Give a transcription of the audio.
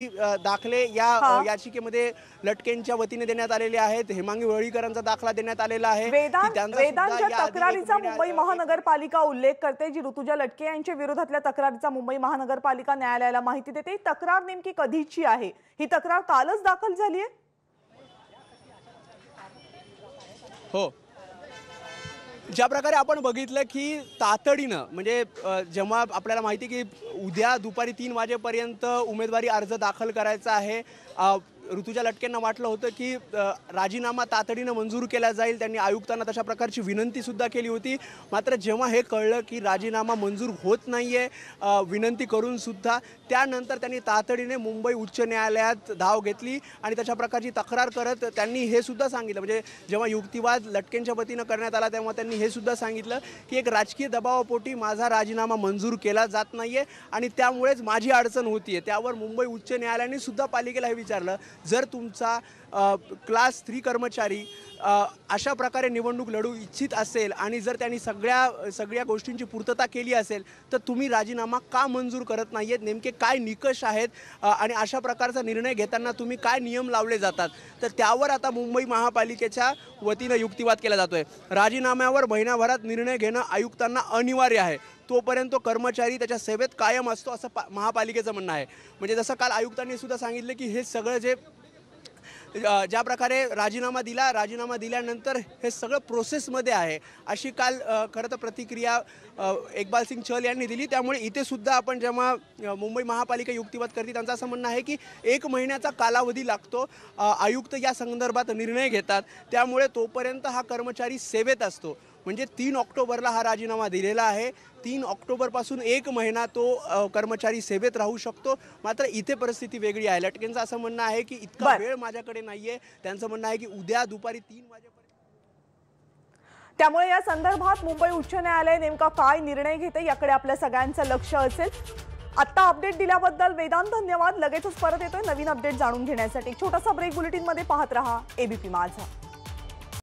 दाखले या याचिकेमध्ये लटकेंच्या वतीने देण्यात आलेले आहेत हेमांगी वळीकरांचा दाखला देण्यात आलेला आहे वेदांच्या तक्रारीचा मुंबई महानगरपालिका उल्लेख करते जी ऋतुजा लटके यांच्या विरोधातल्या तक्रारीचा मुंबई महानगरपालिका न्यायालयाला माहिती देते तक्रार नेमकी कधीची आहे ही तक्रार कालच दाखल झाली आहे हो ज्या प्रकारे आपण बघितलं की तातडीनं म्हणजे जेव्हा आपल्याला माहिती की उद्या दुपारी तीन वाजेपर्यंत उमेदवारी अर्ज दाखल करायचा आहे ऋतुजा लटकेंना वाटलं होतं की राजीनामा तातडीनं मंजूर केला जाईल त्यांनी आयुक्तांना तशा प्रकारची विनंतीसुद्धा केली होती मात्र जेव्हा हे कळलं की राजीनामा मंजूर होत नाही आहे विनंती करूनसुद्धा त्यानंतर त्यांनी तातडीने मुंबई उच्च न्यायालयात धाव घेतली आणि तशा प्रकारची तक्रार करत त्यांनी हे सुद्धा सांगितलं म्हणजे जेव्हा युक्तिवाद लटकेंच्या वतीनं करण्यात आला तेव्हा त्यांनी हे सुद्धा सांगितलं की एक राजकीय दबावापोटी माझा राजीनामा मंजूर केला जात नाही आहे आणि त्यामुळेच माझी अडचण होती आहे त्यावर मुंबई उच्च न्यायालयाने सुद्धा पालिकेला हे विचारलं जर तुमचा क्लास थ्री कर्मचारी अशा प्रकारे निवडणूक लढू इच्छित असेल आणि जर त्यांनी सगळ्या सगळ्या गोष्टींची पूर्तता केली असेल तर तुम्ही राजीनामा का मंजूर करत नाही आहेत नेमके काय निकष आहेत आणि अशा प्रकारचा निर्णय घेताना तुम्ही काय नियम लावले जातात तर त्यावर आता मुंबई महापालिकेच्या वतीनं युक्तिवाद केला जातो आहे राजीनाम्यावर महिनाभरात निर्णय घेणं आयुक्तांना अनिवार्य आहे तोपर्यंत तो कर्मचारी त्याच्या सेवेत कायम असतो असं पा महापालिकेचं म्हणणं आहे म्हणजे जसं काल आयुक्तांनी सुद्धा सांगितलं की हे सगळं जे ज्या प्रकारे राजीनामा दिला राजीनामा दिल्यानंतर हे सगळं प्रोसेसमध्ये आहे अशी काल खरं तर प्रतिक्रिया इकबाल सिंग चहल यांनी दिली त्यामुळे इथे सुद्धा आपण जेव्हा मुंबई महापालिका युक्तिवाद करते त्यांचं असं म्हणणं आहे की एक महिन्याचा कालावधी लागतो आयुक्त या संदर्भात निर्णय घेतात त्यामुळे तोपर्यंत हा कर्मचारी सेवेत असतो म्हणजे तीन ऑक्टोबरला हा राजीनामा दिलेला आहे तीन ऑक्टोबरपासून एक महिना तो कर्मचारी सेवेत राहू शकतो मात्र इथे परिस्थिती वेगळी आहे लटकेंचं असं म्हणणं आहे की इतका वेळ माझ्याकडे नाही त्यांचं म्हणणं आहे की उद्या दुपारी तीन वाजेपर्यंत त्यामुळे या संदर्भात मुंबई उच्च न्यायालय नेमका काय निर्णय घेते याकडे आपल्या सगळ्यांचं लक्ष असेल आत्ता अपडेट दिल्याबद्दल वेदांत धन्यवाद लगेचच परत येतोय नवीन अपडेट जाणून घेण्यासाठी छोटासा ब्रेक बुलेटिनमध्ये पाहत रहा एबीपी माझा